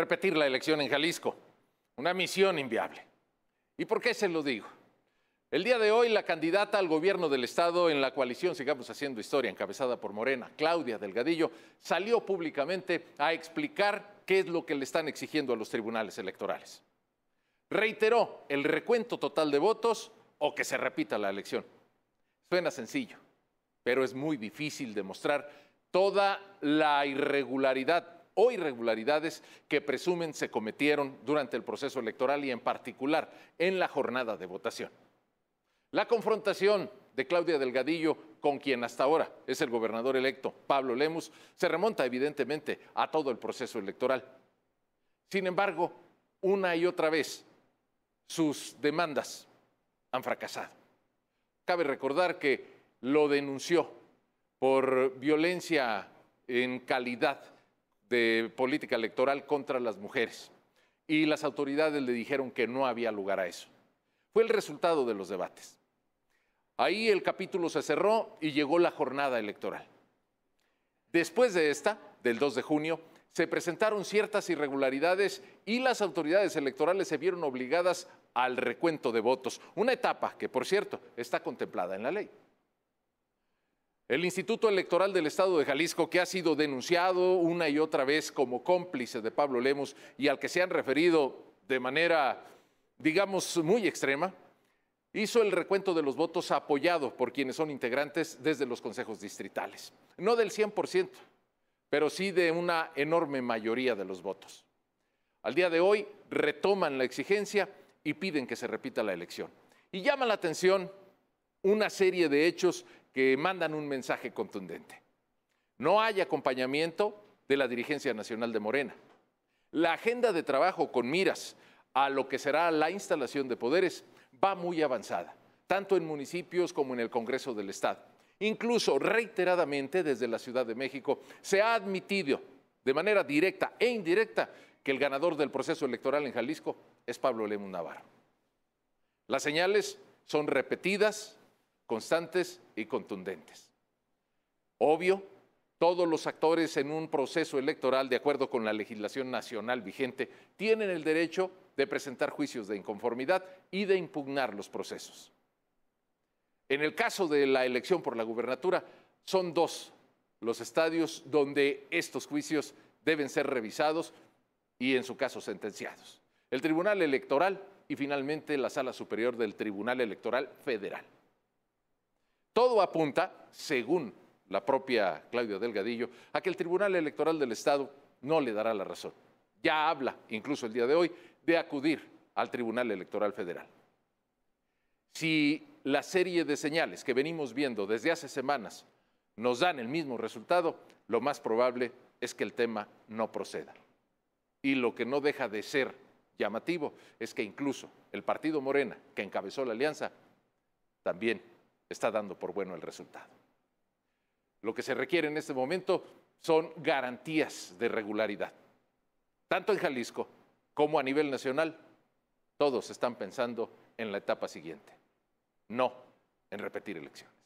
repetir la elección en Jalisco. Una misión inviable. ¿Y por qué se lo digo? El día de hoy la candidata al gobierno del Estado en la coalición Sigamos Haciendo Historia, encabezada por Morena, Claudia Delgadillo, salió públicamente a explicar qué es lo que le están exigiendo a los tribunales electorales. Reiteró el recuento total de votos o que se repita la elección. Suena sencillo, pero es muy difícil demostrar toda la irregularidad o irregularidades que presumen se cometieron durante el proceso electoral y en particular en la jornada de votación. La confrontación de Claudia Delgadillo con quien hasta ahora es el gobernador electo, Pablo Lemus, se remonta evidentemente a todo el proceso electoral. Sin embargo, una y otra vez, sus demandas han fracasado. Cabe recordar que lo denunció por violencia en calidad de política electoral contra las mujeres. Y las autoridades le dijeron que no había lugar a eso. Fue el resultado de los debates. Ahí el capítulo se cerró y llegó la jornada electoral. Después de esta, del 2 de junio, se presentaron ciertas irregularidades y las autoridades electorales se vieron obligadas al recuento de votos, una etapa que, por cierto, está contemplada en la ley. El Instituto Electoral del Estado de Jalisco, que ha sido denunciado una y otra vez como cómplice de Pablo Lemos y al que se han referido de manera, digamos, muy extrema, hizo el recuento de los votos apoyado por quienes son integrantes desde los consejos distritales. No del 100%, pero sí de una enorme mayoría de los votos. Al día de hoy retoman la exigencia y piden que se repita la elección. Y llama la atención una serie de hechos que mandan un mensaje contundente. No hay acompañamiento de la dirigencia nacional de Morena. La agenda de trabajo con miras a lo que será la instalación de poderes va muy avanzada, tanto en municipios como en el Congreso del Estado. Incluso reiteradamente desde la Ciudad de México se ha admitido de manera directa e indirecta que el ganador del proceso electoral en Jalisco es Pablo Lemus Navarro. Las señales son repetidas, constantes y contundentes. Obvio, todos los actores en un proceso electoral, de acuerdo con la legislación nacional vigente, tienen el derecho de presentar juicios de inconformidad y de impugnar los procesos. En el caso de la elección por la gubernatura, son dos los estadios donde estos juicios deben ser revisados y, en su caso, sentenciados. El Tribunal Electoral y, finalmente, la Sala Superior del Tribunal Electoral Federal. Todo apunta, según la propia Claudia Delgadillo, a que el Tribunal Electoral del Estado no le dará la razón. Ya habla, incluso el día de hoy, de acudir al Tribunal Electoral Federal. Si la serie de señales que venimos viendo desde hace semanas nos dan el mismo resultado, lo más probable es que el tema no proceda. Y lo que no deja de ser llamativo es que incluso el partido Morena, que encabezó la alianza, también está dando por bueno el resultado. Lo que se requiere en este momento son garantías de regularidad. Tanto en Jalisco como a nivel nacional, todos están pensando en la etapa siguiente, no en repetir elecciones.